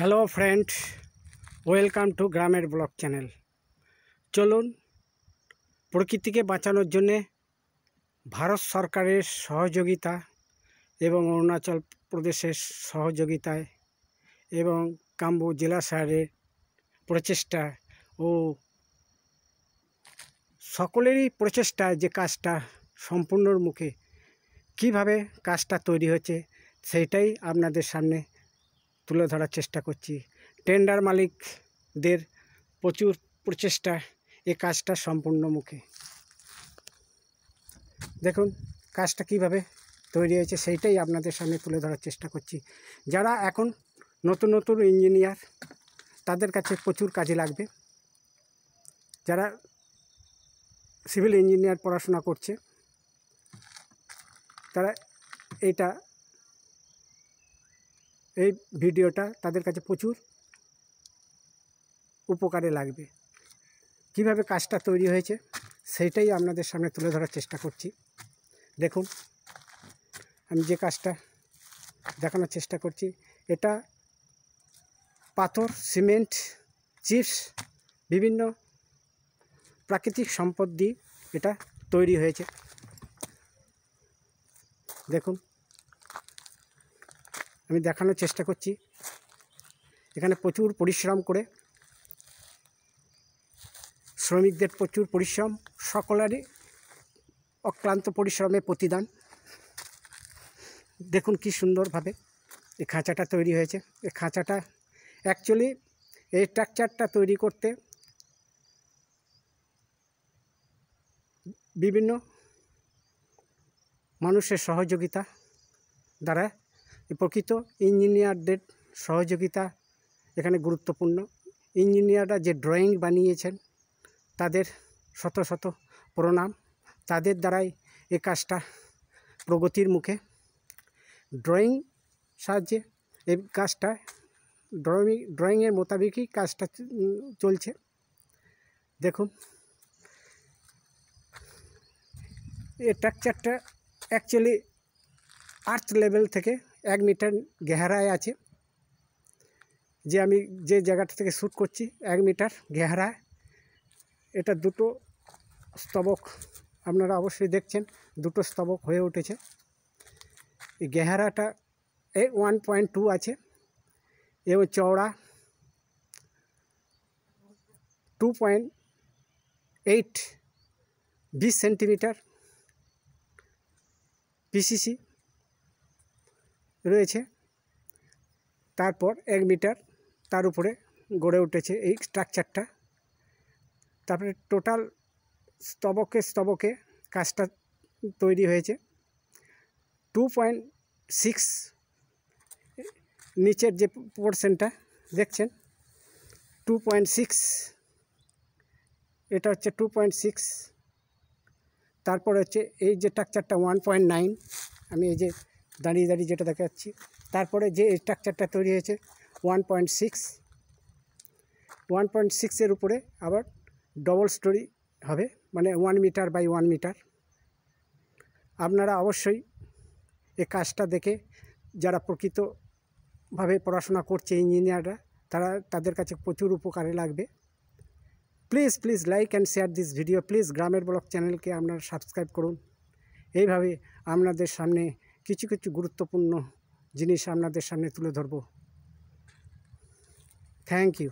hello friend welcome to গ্রামের blog channel চলুন প্রকৃতিকে বাঁচানোর জন্যে ভারত সরকারের সহযোগিতা এবং অরুণাচল প্রদেশের সহযোগিতায় এবং কাম্বু জেলা শহরের প্রচেষ্টা ও সকলেরই প্রচেষ্টায় যে কাজটা সম্পূর্ণর মুখে কিভাবে কাজটা তৈরি হচ্ছে সেটাই আপনাদের সামনে তুলে ধরার চেষ্টা করছি টেন্ডার মালিকদের প্রচুর প্রচেষ্টা এ কাজটা সম্পূর্ণ মুখে দেখুন কাজটা কিভাবে তৈরি হয়েছে সেইটাই আপনাদের সামনে তুলে ধরার চেষ্টা করছি যারা এখন নতুন নতুন ইঞ্জিনিয়ার তাদের কাছে প্রচুর কাজে লাগবে যারা সিভিল ইঞ্জিনিয়ার পড়াশোনা করছে তারা এটা এই ভিডিওটা তাদের কাছে প্রচুর উপকারে লাগবে কিভাবে কাজটা তৈরি হয়েছে সেইটাই আপনাদের সামনে তুলে ধরার চেষ্টা করছি দেখুন আমি যে কাজটা দেখানোর চেষ্টা করছি এটা পাথর সিমেন্ট চিপস বিভিন্ন প্রাকৃতিক সম্পদ দিয়ে এটা তৈরি হয়েছে দেখুন আমি দেখানোর চেষ্টা করছি এখানে প্রচুর পরিশ্রম করে শ্রমিকদের প্রচুর পরিশ্রম সকলেরই অক্লান্ত পরিশ্রমে প্রতিদান দেখুন কি সুন্দরভাবে এই খাঁচাটা তৈরি হয়েছে এই খাঁচাটা অ্যাকচুয়ালি এই স্ট্রাকচারটা তৈরি করতে বিভিন্ন মানুষের সহযোগিতা দ্বারা প্রকৃত ইঞ্জিনিয়ারদের সহযোগিতা এখানে গুরুত্বপূর্ণ ইঞ্জিনিয়াররা যে ড্রয়িং বানিয়েছেন তাদের শত শত প্রণাম তাদের দ্বারাই এ কাজটা প্রগতির মুখে ড্রয়িং সাহায্যে এই কাজটা ড্রয়িং ড্রয়িংয়ের মোতাবেকই কাজটা চলছে দেখুন এ ট্রাকচারটা অ্যাকচুয়ালি আর্থ লেভেল থেকে এক মিটার গেহারায় আছে যে আমি যে জায়গাটা থেকে শ্যুট করছি এক মিটার গেহারায় এটা দুটো স্তবক আপনারা অবশ্যই দেখছেন দুটো স্তবক হয়ে উঠেছে এই গেহারাটা এ ওয়ান পয়েন্ট টু আছে এবং চওড়া টু পয়েন্ট এইট বিশ সেন্টিমিটার পিসিসি রয়েছে তারপর এক মিটার তার উপরে গড়ে উঠেছে এই স্ট্রাকচারটা তারপরে টোটাল স্তবকে স্তবকে কাজটা তৈরি হয়েছে টু পয়েন্ট সিক্স নিচের যে পোর্শনটা দেখছেন টু পয়েন্ট সিক্স এটা হচ্ছে টু পয়েন্ট সিক্স তারপর হচ্ছে এই যে স্ট্রাকচারটা ওয়ান পয়েন্ট নাইন আমি এই যে দাঁড়িয়ে দাঁড়িয়ে যেটা দেখা যাচ্ছে তারপরে যে স্ট্রাকচারটা তৈরি হয়েছে one point six one point সিক্সের উপরে আবার ডবল স্টোরি হবে মানে one metre by one metre আপনারা অবশ্যই এ কাজটা দেখে যারা প্রকৃতভাবে পড়াশোনা করছে ইঞ্জিনিয়াররা তারা তাদের কাছে প্রচুর উপকারে লাগবে please please like and share this video please গ্রামের ব্লক চ্যানেলকে আপনারা সাবস্ক্রাইব করুন এইভাবে আপনাদের সামনে কিছু কিছু গুরুত্বপূর্ণ জিনিস আপনাদের সামনে তুলে ধরব থ্যাংক ইউ